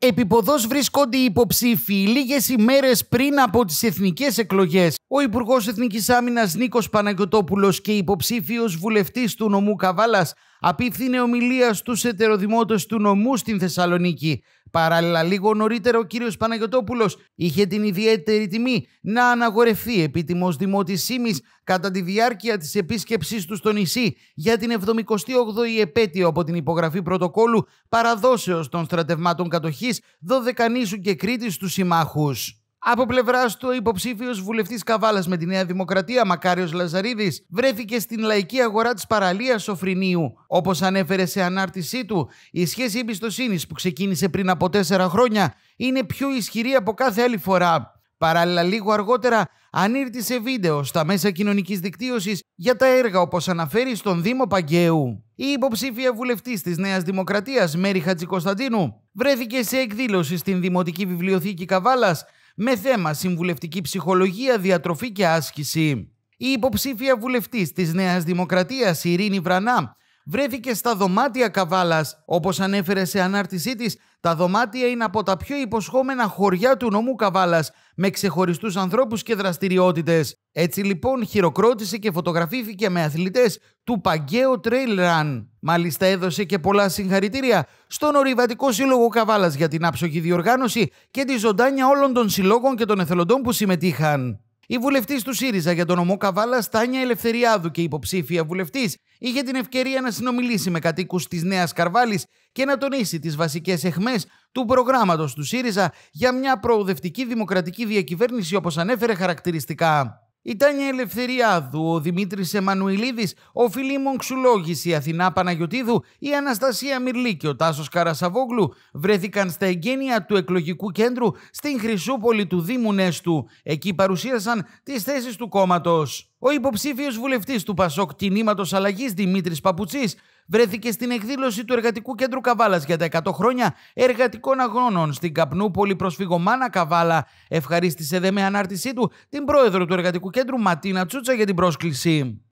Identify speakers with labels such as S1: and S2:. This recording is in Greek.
S1: Επιποδός βρίσκονται οι υποψήφοι λίγες ημέρες πριν από τις εθνικές εκλογές. Ο Υπουργός Εθνικής Άμυνας Νίκος Παναγιωτόπουλος και υποψήφιος βουλευτής του νομού Καβάλας απίθυνε ομιλία στους ετεροδημότες του νομού στην Θεσσαλονίκη. Παράλληλα, λίγο νωρίτερα, ο κύριος Παναγιωτόπουλος είχε την ιδιαίτερη τιμή να αναγορευτεί επίτιμος δημότης Σίμης κατά τη διάρκεια της επίσκεψής του στο νησί για την 78η επέτειο από την υπογραφή πρωτοκόλλου παραδόσεως των στρατευμάτων κατοχής Δωδεκανήσου και Κρήτης στους συμμάχους. Από πλευράς του, ο υποψήφιος βουλευτής Καβάλας με τη Νέα Δημοκρατία, Μακάριος Λαζαρίδης, βρέθηκε στην λαϊκή αγορά της παραλίας Σοφρινίου. Όπως ανέφερε σε ανάρτησή του, η σχέση εμπιστοσύνης που ξεκίνησε πριν από τέσσερα χρόνια είναι πιο ισχυρή από κάθε άλλη φορά. Παράλληλα, λίγο αργότερα ανήρτησε βίντεο στα μέσα κοινωνικής δικτύωσης για τα έργα, όπως αναφέρει στον Δήμο Παγκαίου. Η υποψήφια βουλευτής της Νέας Δημοκρατίας, Μέρη Κωνσταντίνου. βρέθηκε σε εκδήλωση στην Δημοτική Βιβλιοθήκη Καβάλας, με θέμα συμβουλευτική ψυχολογία, διατροφή και άσκηση. Η υποψήφια βουλευτής της Νέας Δημοκρατίας, Ειρήνη Βρανά, βρέθηκε στα δωμάτια Καβάλας. Όπως ανέφερε σε ανάρτησή της, τα δωμάτια είναι από τα πιο υποσχόμενα χωριά του νομού Καβάλας, με ξεχωριστούς ανθρώπους και δραστηριότητες. Έτσι λοιπόν χειροκρότησε και φωτογραφήθηκε με αθλητές του παγκαίου Trail Run. Μάλιστα έδωσε και πολλά συγχαρητήρια στον Ορειβατικό Σύλλογο καβάλας για την άψογη διοργάνωση και τη ζωντάνια όλων των συλλόγων και των εθελοντών που συμμετείχαν. Η βουλευτής του ΣΥΡΙΖΑ για τον νομό Καβάλα, Στάνια Ελευθεριάδου και υποψήφια βουλευτής, είχε την ευκαιρία να συνομιλήσει με κατοίκους της Νέας Καρβάλης και να τονίσει τις βασικές αιχμέ του προγράμματος του ΣΥΡΙΖΑ για μια προοδευτική δημοκρατική διακυβέρνηση, όπως ανέφερε χαρακτηριστικά. Η Τάνια Ελευθεριάδου, ο Δημήτρης Εμμανουιλίδη, ο Φιλίμων Ξουλόγηση, η Αθηνά Παναγιοτίδου, η Αναστασία Μυρλή και ο Τάσος Καρασαβόγλου βρέθηκαν στα εγγένεια του εκλογικού κέντρου στην Χρυσούπολη του Δήμου Νέστου. Εκεί παρουσίασαν τις θέσεις του κόμματος. Ο υποψήφιος βουλευτής του Πασόκ Κινήματος Αλλαγής Δημήτρης Παπουτσής βρέθηκε στην εκδήλωση του Εργατικού Κέντρου Καβάλας για τα 100 χρόνια εργατικών αγώνων στην καπνούπολη προσφυγωμάνα Καβάλα. Ευχαρίστησε δε με ανάρτησή του την πρόεδρο του Εργατικού Κέντρου Ματίνα Τσούτσα για την πρόσκληση.